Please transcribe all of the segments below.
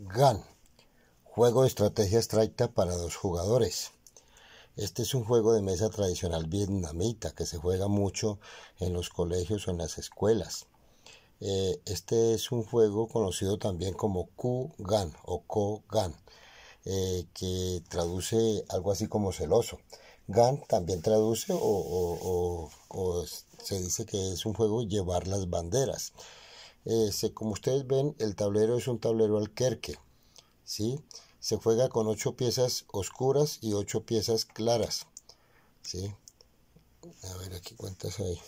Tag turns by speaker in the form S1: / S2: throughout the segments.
S1: GAN, juego de estrategia extracta para dos jugadores. Este es un juego de mesa tradicional vietnamita que se juega mucho en los colegios o en las escuelas. Eh, este es un juego conocido también como Ku-Gan o Ko-Gan, eh, que traduce algo así como celoso. Gan también traduce o se dice que es un juego llevar las banderas. Eh, como ustedes ven, el tablero es un tablero alquerque. Se juega con 8 piezas oscuras y 8 piezas claras. A ver aquí cuántas hay.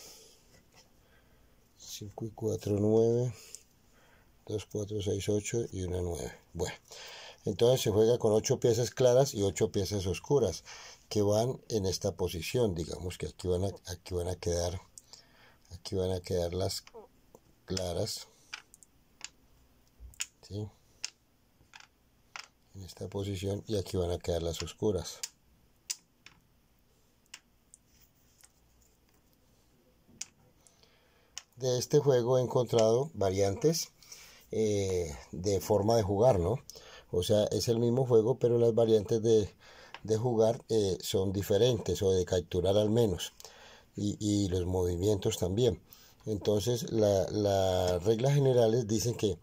S1: 5 y 4, 9. 2, 4, 6, 8 y una 9. Bueno, entonces se juega con 8 piezas claras y 8 piezas oscuras que van en esta posición. Digamos que aquí van a, aquí van a quedar. Aquí van a quedar las claras. En esta posición y aquí van a quedar las oscuras. De este juego he encontrado variantes eh, de forma de jugar, ¿no? O sea, es el mismo juego, pero las variantes de, de jugar eh, son diferentes o de capturar al menos. Y, y los movimientos también. Entonces, las reglas generales dicen que,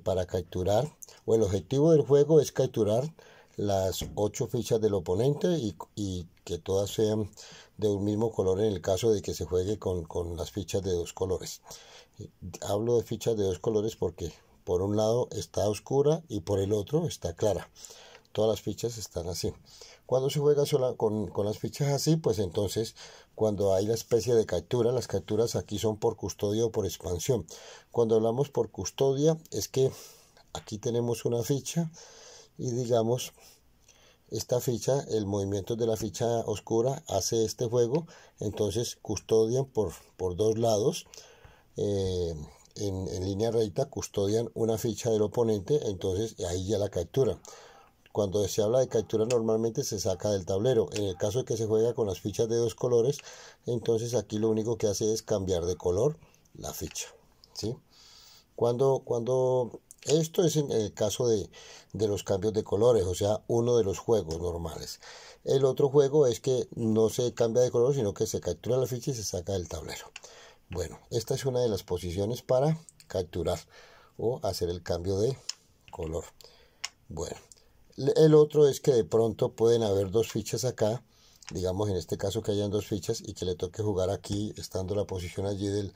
S1: para capturar, o el objetivo del juego es capturar las ocho fichas del oponente y, que todas sean de un mismo color en el caso de que se juegue con, las fichas de dos colores. Hablo de fichas de dos colores porque por un lado está oscura y por el otro está clara. Todas las fichas están así. Cuando se juega sola, con, las fichas así, pues entonces cuando hay la especie de captura, las capturas aquí son por custodia o por expansión. Cuando hablamos por custodia es que aquí tenemos una ficha y digamos esta ficha, el movimiento de la ficha oscura hace este juego, entonces custodian por, por dos lados. Eh, en, en, línea recta custodian una ficha del oponente, entonces ahí ya la captura cuando se habla de captura normalmente se saca del tablero. En el caso de que se juega con las fichas de dos colores, entonces aquí lo único que hace es cambiar de color la ficha. ¿sí? Cuando, cuando esto es en el caso de, de, los cambios de colores, o sea, uno de los juegos normales. El otro juego es que no se cambia de color, sino que se captura la ficha y se saca del tablero. Bueno, esta es una de las posiciones para capturar o hacer el cambio de color. Bueno, el otro es que de pronto pueden haber dos fichas acá, digamos en este caso que hayan dos fichas y que le toque jugar aquí, estando la posición allí del,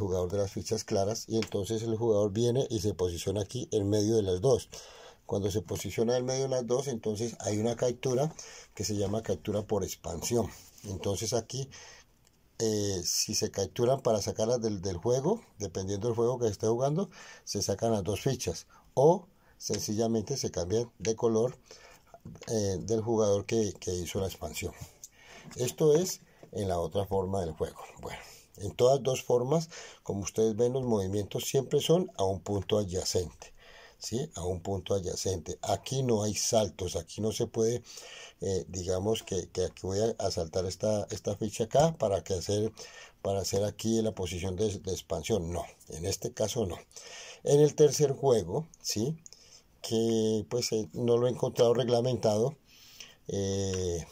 S1: jugador de las fichas claras, y entonces el jugador viene y se posiciona aquí en medio de las dos. Cuando se posiciona en medio de las dos, entonces hay una captura que se llama captura por expansión. Entonces aquí eh, si se capturan para sacarlas del, del, juego, dependiendo del juego que esté jugando, se sacan las dos fichas. O sencillamente se cambia de color eh, del jugador que, hizo la expansión. Esto es en la otra forma del juego. Bueno, en todas dos formas, como ustedes ven, los movimientos siempre son a un punto adyacente. ¿Sí? a un punto adyacente. Aquí no hay saltos, aquí no se puede, eh, digamos que, aquí voy a, saltar esta, esta ficha acá para, que hacer, para hacer aquí la posición de, de, expansión. No, en este caso no. En el tercer juego, ¿sí? que pues eh, no lo he encontrado reglamentado, eh,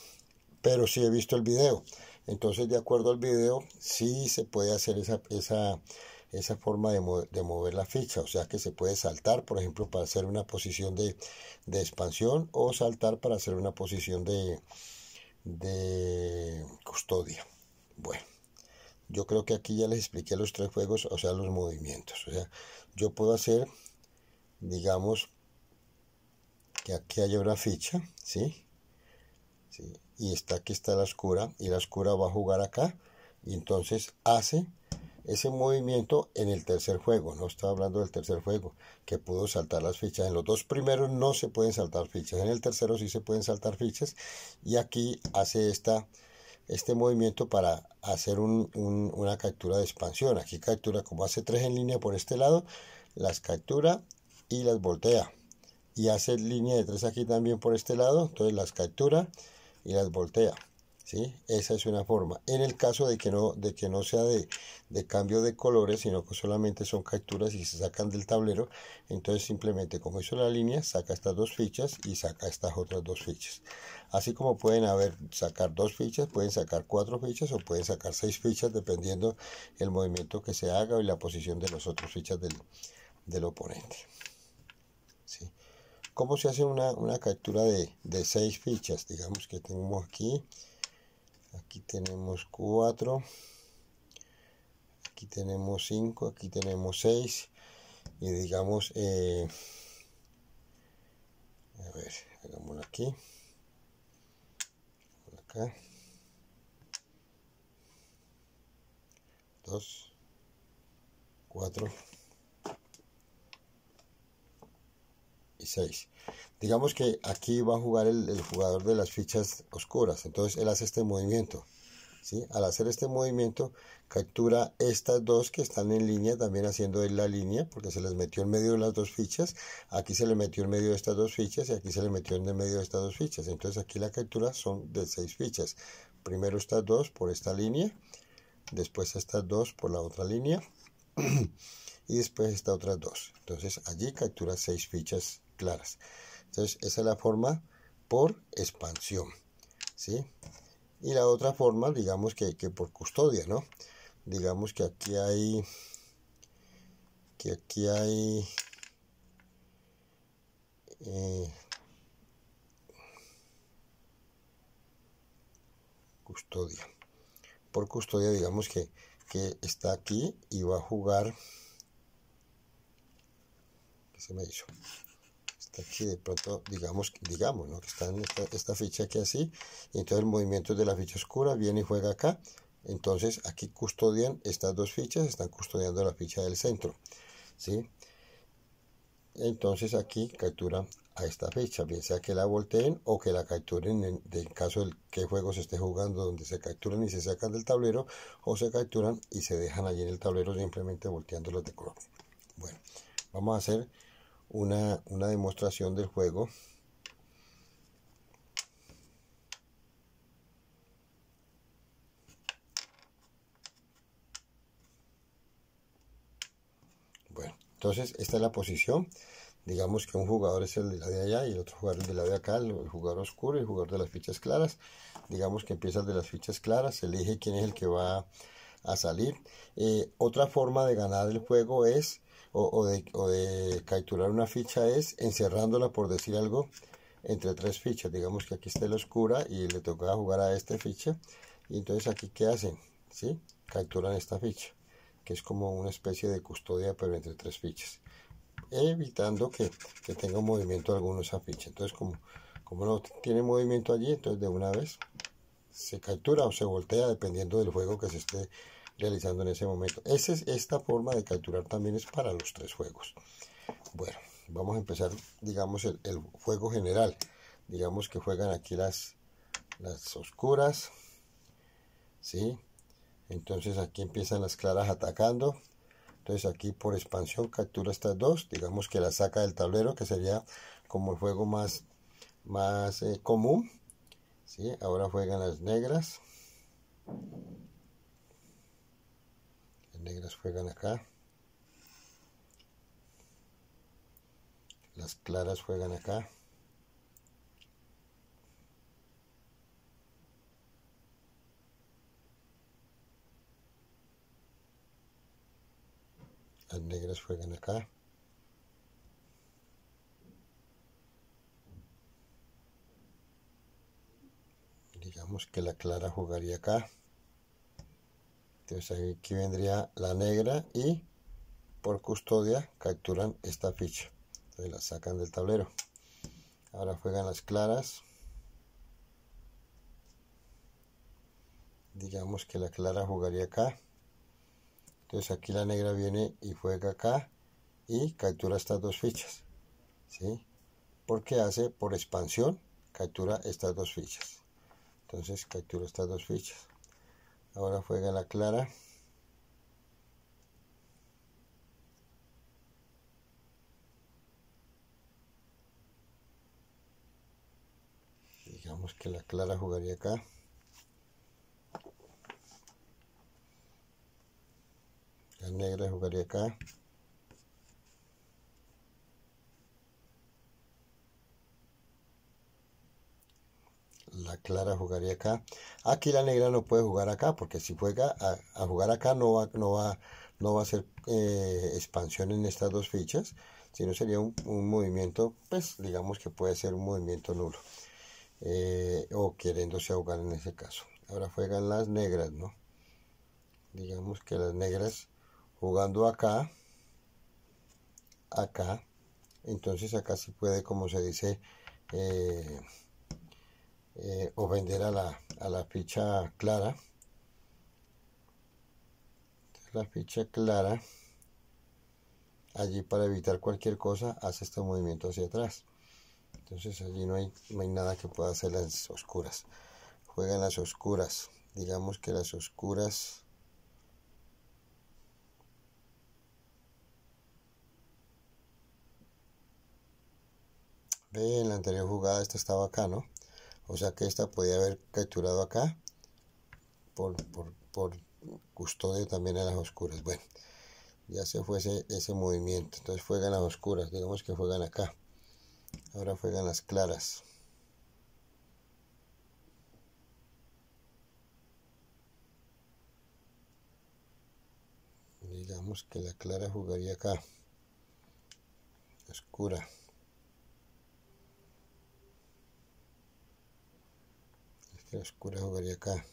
S1: pero sí he visto el video. Entonces, de acuerdo al video, sí se puede hacer esa, esa, forma de mover, de la ficha. O sea que se puede saltar, por ejemplo, para hacer una posición de, de expansión o saltar para hacer una posición de, de custodia. Bueno, yo creo que aquí ya les expliqué los tres juegos, o sea, los movimientos. O sea, yo puedo hacer, digamos, que aquí hay una ficha, ¿sí? Y está aquí está la oscura y la oscura va a jugar acá y entonces hace ese movimiento en el tercer juego, no estaba hablando del tercer juego, que pudo saltar las fichas. En los dos primeros no se pueden saltar fichas, en el tercero sí se pueden saltar fichas y aquí hace esta, este movimiento para hacer una captura de expansión. Aquí captura como hace tres en línea por este lado, las captura y las voltea y hace línea de tres aquí también por este lado, entonces las captura y las voltea. ¿sí? Esa es una forma. En el caso de que no, de que no sea de, cambio de colores, sino que solamente son capturas y se sacan del tablero, entonces simplemente como hizo la línea, saca estas dos fichas y saca estas otras dos fichas. Así como pueden haber sacar dos fichas, pueden sacar cuatro fichas o pueden sacar seis fichas dependiendo el movimiento que se haga y la posición de las otras fichas del, del oponente. ¿sí? ¿Cómo se hace una, captura de, de, seis fichas? Digamos que tenemos aquí, aquí tenemos cuatro, aquí tenemos cinco, aquí tenemos seis y digamos, eh, a ver, hagámoslo aquí, por acá, dos, cuatro. Digamos que aquí va a jugar el, jugador de las fichas oscuras, entonces él hace este movimiento. ¿Sí? Al hacer este movimiento captura estas dos que están en línea, también haciendo él la línea, porque se les metió en medio de las dos fichas, aquí se le metió en medio de estas dos fichas y aquí se le metió en medio de estas dos fichas. Entonces aquí la captura son de seis fichas. Primero estas dos por esta línea, después estas dos por la otra línea y después estas otras dos. Entonces allí captura seis fichas claras. Entonces, esa es la forma por expansión, ¿sí? Y la otra forma, digamos que, que por custodia, ¿no? Digamos que aquí hay, que aquí hay, eh, custodia. Por custodia, digamos que, que está aquí y va a jugar, ¿qué se me aquí de pronto digamos, digamos que está en esta, ficha aquí así, y entonces el movimiento de la ficha oscura viene y juega acá, entonces aquí custodian estas dos fichas, están custodiando la ficha del centro, ¿sí? Entonces aquí captura a esta ficha, bien sea que la volteen o que la capturen en, el caso de que juego se esté jugando, donde se capturan y se sacan del tablero, o se capturan y se dejan allí en el tablero simplemente volteándolas de color. Bueno, vamos a hacer una, una demostración del juego. Bueno, entonces esta es la posición. Digamos que un jugador es el de la de allá y el otro jugador es el de la de acá, el jugador oscuro y el jugador de las fichas claras. Digamos que empieza el de las fichas claras, elige quién es el que va a salir. Eh, otra forma de ganar el juego es o, de, o de capturar una ficha es encerrándola, por decir algo, entre tres fichas. Digamos que aquí está la oscura y le toca jugar a esta ficha. Y entonces aquí, ¿qué hacen? ¿Sí? Capturan esta ficha, que es como una especie de custodia, pero entre tres fichas. Evitando que, que tenga movimiento alguno esa ficha. Entonces, como, como no tiene movimiento allí, entonces de una vez se captura o se voltea dependiendo del juego que se esté realizando en ese momento. Esa es esta forma de capturar también es para los tres juegos. Bueno, vamos a empezar, digamos, el, el juego general. Digamos que juegan aquí las, las oscuras. ¿Sí? Entonces aquí empiezan las claras atacando. Entonces aquí por expansión captura estas dos. Digamos que las saca del tablero, que sería como el juego más, más eh, común. ¿Sí? Ahora juegan las negras negras juegan acá. Las claras juegan acá. Las negras juegan acá. Digamos que la clara jugaría acá. Entonces este, aquí vendría la negra y por custodia capturan esta ficha. Entonces la sacan del tablero. Ahora juegan las claras. Digamos que la clara jugaría acá. Entonces aquí la negra viene y juega acá y captura estas dos fichas. ¿sí? Porque hace por expansión, captura estas dos fichas. Entonces captura estas dos fichas. Ahora juega la clara. Digamos que la clara jugaría acá. La negra jugaría acá. la clara jugaría acá. Aquí la negra no puede jugar acá, porque si juega a, jugar acá no va, no va, no va a ser eh, expansión en estas dos fichas, sino sería un, movimiento, pues digamos que puede ser un movimiento nulo. Eh, o queriéndose ahogar en ese caso. Ahora juegan las negras, ¿no? Digamos que las negras jugando acá, acá, entonces acá sí puede, como se dice, eh, eh, o vender a la, a la ficha clara la ficha clara allí para evitar cualquier cosa hace este movimiento hacia atrás entonces allí no hay, no hay nada que pueda hacer las oscuras juegan las oscuras digamos que las oscuras ve en la anterior jugada esta estaba acá no o sea que esta podía haber capturado acá por, por, custodio también a las oscuras. Bueno, ya se fue ese, ese movimiento. Entonces juegan las oscuras, digamos que juegan acá. Ahora juegan las claras. Digamos que la clara jugaría acá. Oscura. Escura oscura jugaría acá.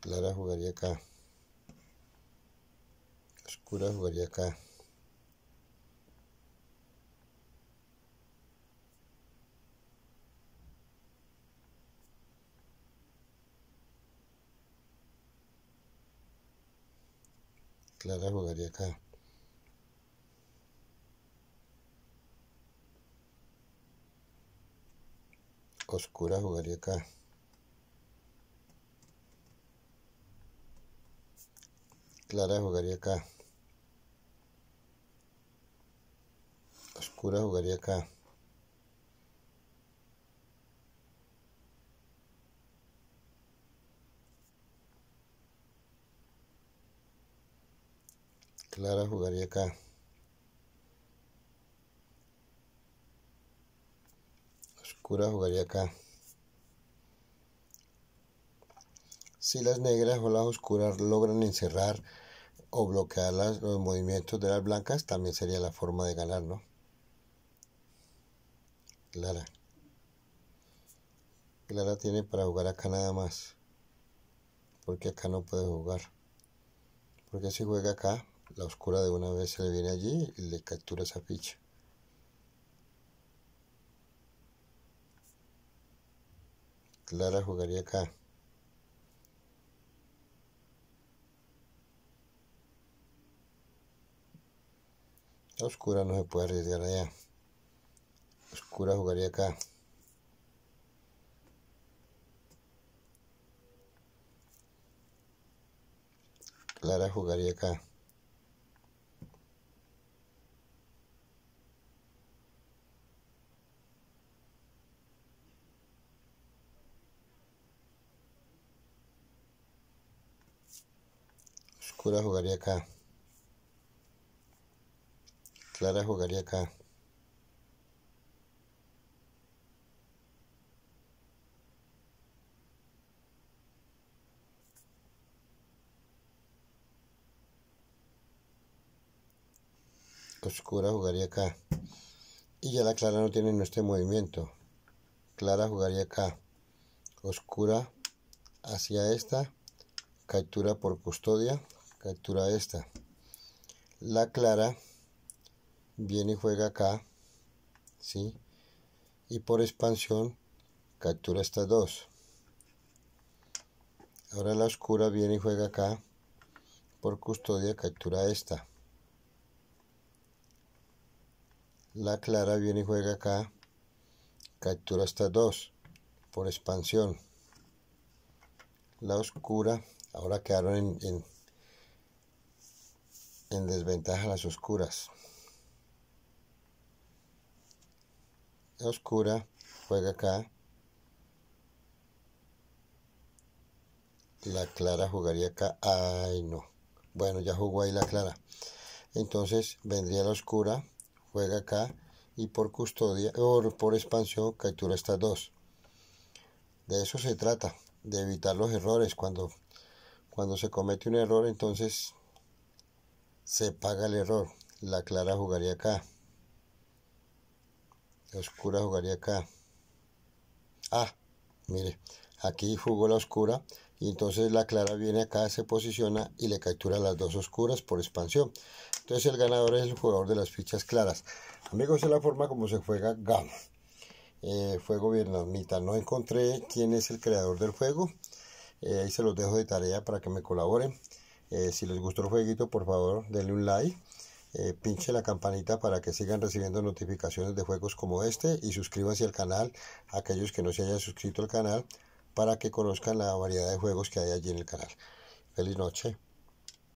S1: Clara jugaría acá. Oscura jugaría acá. Clara jugaría acá. Oscura jugaría acá. Clara jugaría acá. Oscura jugaría acá. Clara jugaría acá. Oscura jugaría acá. Si las negras o las oscuras logran encerrar o bloquear los movimientos de las blancas, también sería la forma de ganar, ¿no? Clara. Clara tiene para jugar acá nada más. Porque acá no puede jugar. Porque si juega acá, la oscura de una vez se le viene allí y le captura esa ficha. Clara jugaría acá. La oscura no se puede arriesgar allá. Oscura jugaría acá. Clara jugaría acá. oscura jugaría acá. Clara jugaría acá. Oscura jugaría acá. Y ya la Clara no tiene nuestro movimiento. Clara jugaría acá. Oscura hacia esta. Captura por custodia captura esta. La clara viene y juega acá, ¿sí? Y por expansión captura estas dos. Ahora la oscura viene y juega acá, por custodia captura esta. La clara viene y juega acá, captura estas dos, por expansión. La oscura, ahora quedaron en, en en desventaja las oscuras. La oscura juega acá. La clara jugaría acá. Ay, no. Bueno, ya jugó ahí la clara. Entonces vendría la oscura, juega acá y por custodia o por expansión captura estas dos. De eso se trata, de evitar los errores. Cuando, cuando se comete un error, entonces se paga el error. La clara jugaría acá. La oscura jugaría acá. Ah, mire, aquí jugó la oscura y entonces la clara viene acá, se posiciona y le captura las dos oscuras por expansión. Entonces el ganador es el jugador de las fichas claras. Amigos, es la forma como se juega GAM. Eh, gobernada, No encontré quién es el creador del juego. Eh, ahí se los dejo de tarea para que me colaboren. Eh, si les gustó el jueguito, por favor, denle un like. Eh, pinche la campanita para que sigan recibiendo notificaciones de juegos como este y suscríbanse al canal aquellos que no se hayan suscrito al canal para que conozcan la variedad de juegos que hay allí en el canal. Feliz noche.